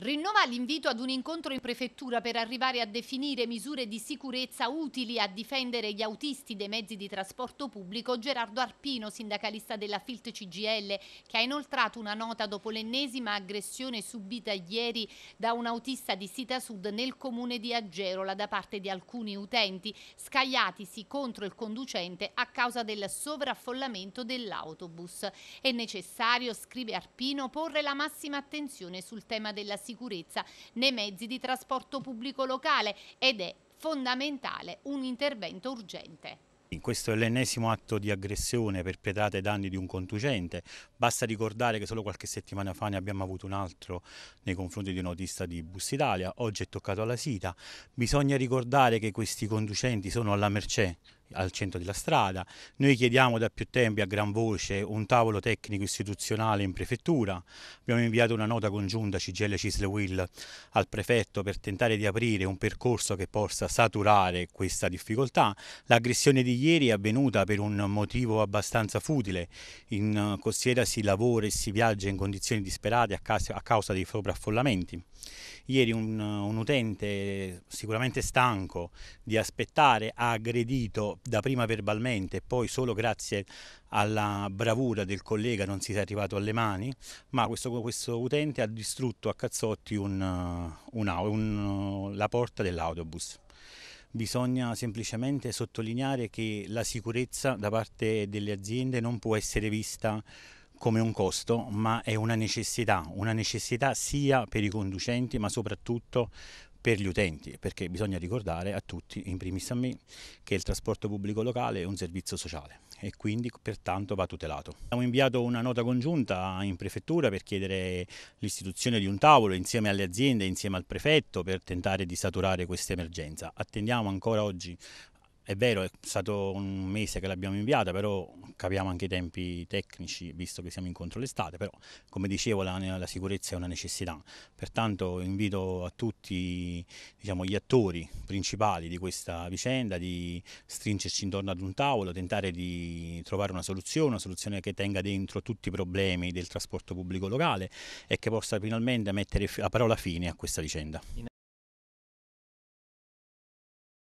Rinnova l'invito ad un incontro in prefettura per arrivare a definire misure di sicurezza utili a difendere gli autisti dei mezzi di trasporto pubblico Gerardo Arpino, sindacalista della Filt CGL, che ha inoltrato una nota dopo l'ennesima aggressione subita ieri da un autista di Sita Sud nel comune di Agerola da parte di alcuni utenti, scagliatisi contro il conducente a causa del sovraffollamento dell'autobus. È necessario, scrive Arpino, porre la massima attenzione sul tema della sicurezza sicurezza nei mezzi di trasporto pubblico locale ed è fondamentale un intervento urgente. In questo è l'ennesimo atto di aggressione perpetrato ai danni di un conducente. Basta ricordare che solo qualche settimana fa ne abbiamo avuto un altro nei confronti di un autista di Bus Italia. Oggi è toccato alla Sita. Bisogna ricordare che questi conducenti sono alla mercé al centro della strada. Noi chiediamo da più tempo a gran voce un tavolo tecnico istituzionale in prefettura. Abbiamo inviato una nota congiunta CGL Cisle Will al prefetto per tentare di aprire un percorso che possa saturare questa difficoltà. L'aggressione di ieri è avvenuta per un motivo abbastanza futile. In eh, costiera si lavora e si viaggia in condizioni disperate a causa dei sovraffollamenti. Ieri un, un utente sicuramente stanco di aspettare ha aggredito dapprima verbalmente e poi solo grazie alla bravura del collega non si è arrivato alle mani, ma questo, questo utente ha distrutto a cazzotti un, un, la porta dell'autobus bisogna semplicemente sottolineare che la sicurezza da parte delle aziende non può essere vista come un costo, ma è una necessità, una necessità sia per i conducenti, ma soprattutto per gli utenti, perché bisogna ricordare a tutti, in primis a me, che il trasporto pubblico locale è un servizio sociale e quindi pertanto va tutelato. Abbiamo inviato una nota congiunta in prefettura per chiedere l'istituzione di un tavolo insieme alle aziende, insieme al prefetto per tentare di saturare questa emergenza. Attendiamo ancora oggi è vero, è stato un mese che l'abbiamo inviata, però capiamo anche i tempi tecnici, visto che siamo incontro l'estate, però come dicevo la, la, sicurezza è una necessità. Pertanto invito a tutti diciamo, gli attori principali di questa vicenda di stringerci intorno ad un tavolo, tentare di trovare una soluzione, una soluzione che tenga dentro tutti i problemi del trasporto pubblico locale e che possa finalmente mettere la parola fine a questa vicenda. In